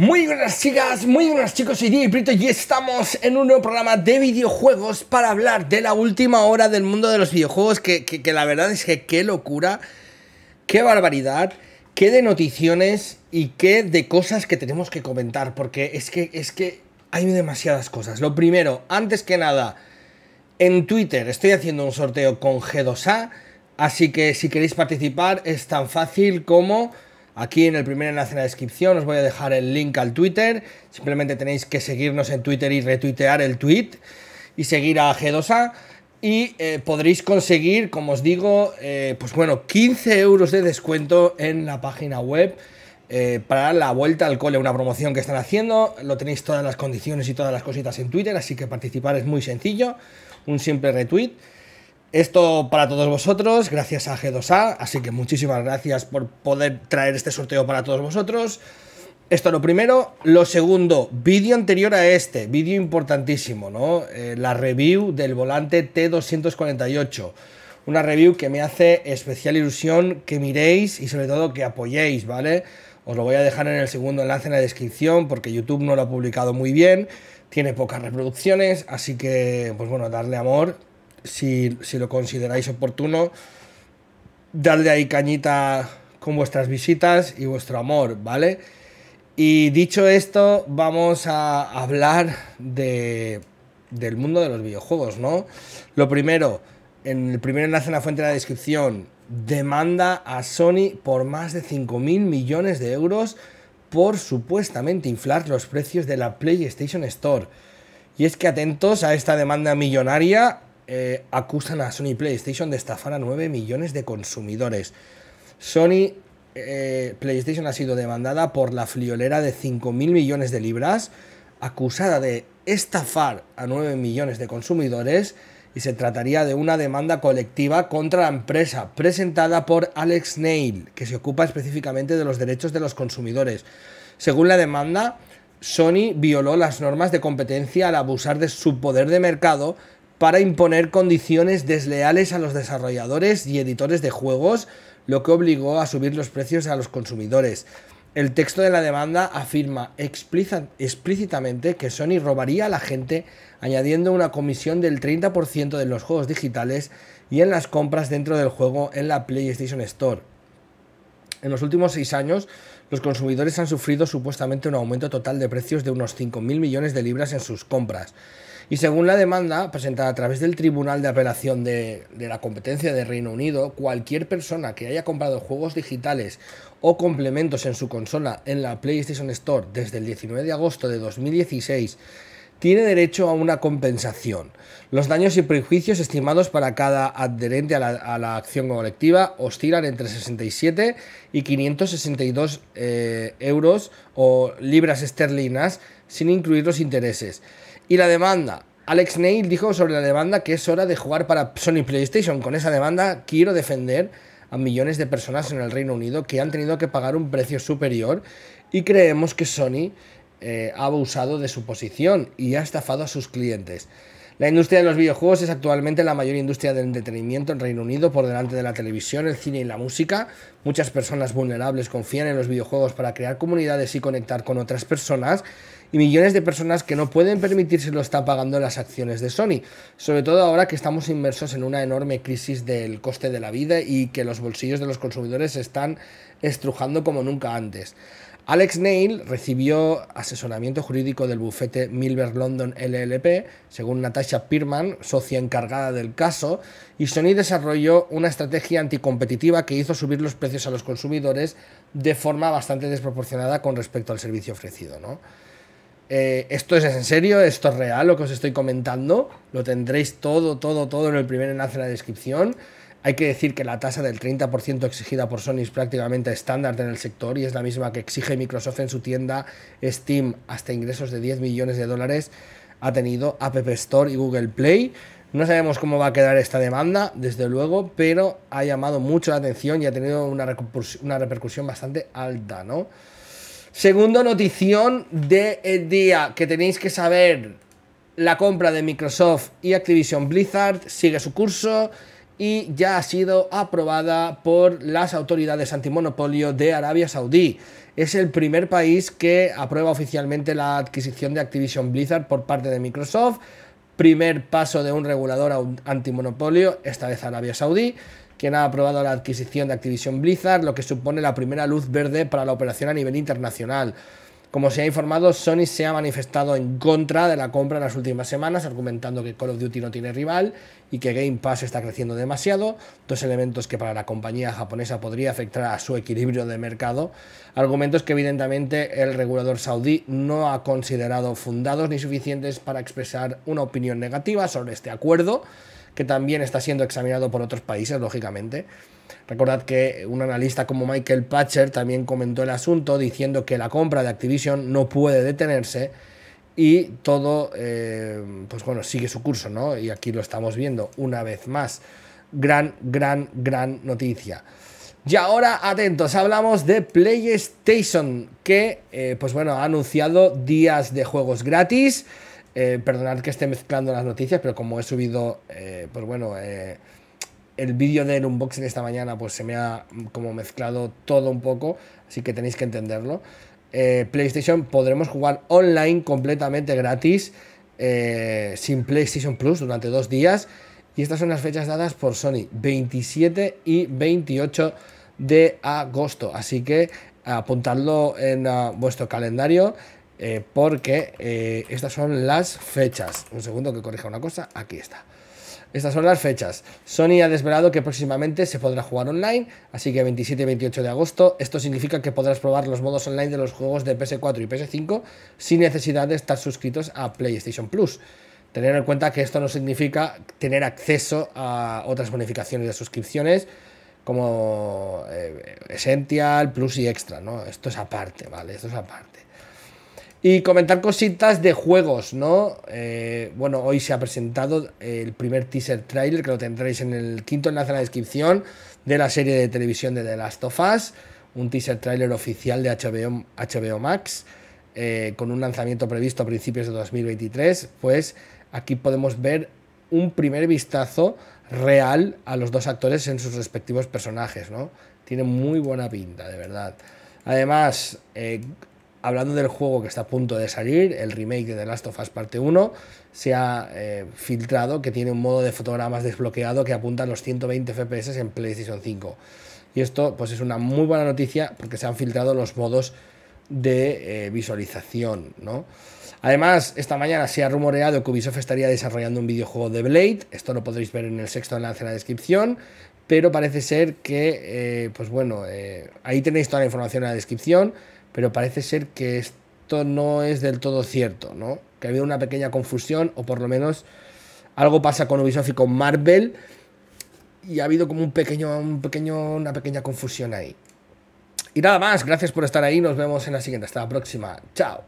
Muy buenas chicas, muy buenas chicos, soy y Prito y estamos en un nuevo programa de videojuegos para hablar de la última hora del mundo de los videojuegos, que, la verdad es que qué locura, qué barbaridad, qué de noticiones y qué de cosas que tenemos que comentar, porque es que, es que hay demasiadas cosas. Lo primero, antes que nada, en Twitter estoy haciendo un sorteo con G2A, así que si queréis participar es tan fácil como... Aquí en el primer enlace en la descripción os voy a dejar el link al Twitter. Simplemente tenéis que seguirnos en Twitter y retuitear el tweet y seguir a G2A. Y eh, podréis conseguir, como os digo, eh, pues bueno, 15 euros de descuento en la página web eh, para la vuelta al cole, una promoción que están haciendo. Lo tenéis todas las condiciones y todas las cositas en Twitter, así que participar es muy sencillo. Un simple retweet. Esto para todos vosotros, gracias a G2A, así que muchísimas gracias por poder traer este sorteo para todos vosotros. Esto lo primero. Lo segundo, vídeo anterior a este, vídeo importantísimo, ¿no? Eh, la review del volante T248. Una review que me hace especial ilusión que miréis y sobre todo que apoyéis, ¿vale? Os lo voy a dejar en el segundo enlace en la descripción porque YouTube no lo ha publicado muy bien, tiene pocas reproducciones, así que, pues bueno, darle amor si, lo consideráis oportuno, darle ahí cañita con vuestras visitas y vuestro amor, ¿vale? Y dicho esto, vamos a hablar de, del mundo de los videojuegos, ¿no? Lo primero, en el primer enlace en la fuente de la descripción, demanda a Sony por más de 5.000 millones de euros por supuestamente inflar los precios de la PlayStation Store. Y es que atentos a esta demanda millonaria, eh, acusan a Sony PlayStation de estafar a 9 millones de consumidores. Sony eh, PlayStation ha sido demandada por la friolera de 5.000 millones de libras, acusada de estafar a 9 millones de consumidores y se trataría de una demanda colectiva contra la empresa presentada por Alex Neil, que se ocupa específicamente de los derechos de los consumidores. Según la demanda, Sony violó las normas de competencia al abusar de su poder de mercado para imponer condiciones desleales a los desarrolladores y editores de juegos, lo que obligó a subir los precios a los consumidores. El texto de la demanda afirma explícitamente que Sony robaría a la gente añadiendo una comisión del 30% de los juegos digitales y en las compras dentro del juego en la PlayStation Store. En los últimos seis años, los consumidores han sufrido supuestamente un aumento total de precios de unos 5.000 millones de libras en sus compras. Y según la demanda presentada a través del Tribunal de Apelación de, la Competencia de Reino Unido, cualquier persona que haya comprado juegos digitales o complementos en su consola en la PlayStation Store desde el 19 de agosto de 2016 tiene derecho a una compensación. Los daños y prejuicios estimados para cada adherente a la, acción colectiva oscilan entre 67 y 562 eh, euros o libras esterlinas sin incluir los intereses. Y la demanda. Alex Neil dijo sobre la demanda que es hora de jugar para Sony PlayStation. Con esa demanda quiero defender a millones de personas en el Reino Unido que han tenido que pagar un precio superior y creemos que Sony eh, ha abusado de su posición y ha estafado a sus clientes. La industria de los videojuegos es actualmente la mayor industria del entretenimiento en Reino Unido por delante de la televisión, el cine y la música. Muchas personas vulnerables confían en los videojuegos para crear comunidades y conectar con otras personas y millones de personas que no pueden permitirse lo está pagando las acciones de Sony, sobre todo ahora que estamos inmersos en una enorme crisis del coste de la vida y que los bolsillos de los consumidores se están estrujando como nunca antes. Alex Neil recibió asesoramiento jurídico del bufete Milberg London LLP, según Natasha Pirman, socia encargada del caso, y Sony desarrolló una estrategia anticompetitiva que hizo subir los precios a los consumidores de forma bastante desproporcionada con respecto al servicio ofrecido. ¿no? Eh, esto es en serio, esto es real, lo que os estoy comentando. Lo tendréis todo, todo, todo en el primer enlace en la descripción. Hay que decir que la tasa del 30% exigida por Sony es prácticamente estándar en el sector y es la misma que exige Microsoft en su tienda Steam hasta ingresos de 10 millones de dólares ha tenido App Store y Google Play. No sabemos cómo va a quedar esta demanda, desde luego, pero ha llamado mucho la atención y ha tenido una, repercusión bastante alta, ¿no? Segunda notición del día que tenéis que saber. La compra de Microsoft y Activision Blizzard sigue su curso y ya ha sido aprobada por las autoridades antimonopolio de Arabia Saudí. Es el primer país que aprueba oficialmente la adquisición de Activision Blizzard por parte de Microsoft. Primer paso de un regulador antimonopolio, esta vez Arabia Saudí quien ha aprobado la adquisición de Activision Blizzard, lo que supone la primera luz verde para la operación a nivel internacional. Como se ha informado, Sony se ha manifestado en contra de la compra en las últimas semanas, argumentando que Call of Duty no tiene rival y que Game Pass está creciendo demasiado, dos elementos que para la compañía japonesa podría afectar a su equilibrio de mercado, argumentos que evidentemente el regulador saudí no ha considerado fundados ni suficientes para expresar una opinión negativa sobre este acuerdo que también está siendo examinado por otros países, lógicamente. Recordad que un analista como Michael Patcher también comentó el asunto diciendo que la compra de Activision no puede detenerse y todo, eh, pues bueno, sigue su curso, ¿no? Y aquí lo estamos viendo una vez más. Gran, gran, gran noticia. Y ahora, atentos, hablamos de PlayStation, que, eh, pues bueno, ha anunciado días de juegos gratis. Eh, perdonad que esté mezclando las noticias, pero como he subido, eh, pues bueno, eh, el vídeo del unboxing esta mañana, pues se me ha mm, como mezclado todo un poco, así que tenéis que entenderlo. PlayStation podremos jugar online completamente gratis, sin PlayStation Plus, durante dos días. Y estas son las fechas dadas por Sony, 27 y 28 de agosto. Así que apuntadlo en ah, vuestro calendario. Eh, porque eh, estas son las fechas. Un segundo que corrija una cosa, aquí está. Estas son las fechas. Sony ha desvelado que próximamente se podrá jugar online, así que 27 y 28 de agosto. Esto significa que podrás probar los modos online de los juegos de PS4 y PS5 sin necesidad de estar suscritos a PlayStation Plus. Tener en cuenta que esto no significa tener acceso a otras bonificaciones de suscripciones como eh, Essential, Plus y Extra, ¿no? Esto es aparte, ¿vale? Esto es aparte. Y comentar cositas de juegos, ¿no? Eh, bueno, hoy se ha presentado el primer teaser trailer, que lo tendréis en el quinto enlace en la descripción, de la serie de televisión de The Last of Us, un teaser trailer oficial de HBO, Max, eh, con un lanzamiento previsto a principios de 2023. Pues aquí podemos ver un primer vistazo real a los dos actores en sus respectivos personajes, ¿no? Tiene muy buena pinta, de verdad. Además, eh, hablando del juego que está a punto de salir, el remake de The Last of Us Parte 1, se ha eh, filtrado que tiene un modo de fotogramas desbloqueado que apunta a los 120 FPS en PlayStation 5. Y esto pues es una muy buena noticia porque se han filtrado los modos de eh, visualización, Además, esta mañana se ha rumoreado que Ubisoft estaría desarrollando un videojuego de Blade, esto lo podréis ver en el sexto enlace en la descripción, pero parece ser que, eh, pues bueno, ahí tenéis toda la información en la descripción, pero parece ser que esto no es del todo cierto, ¿no? Que ha habido una pequeña confusión, o por lo menos algo pasa con Ubisoft y con Marvel, y ha habido como un pequeño, un pequeño, una pequeña confusión ahí. Y nada más, gracias por estar ahí, nos vemos en la siguiente, hasta la próxima, chao.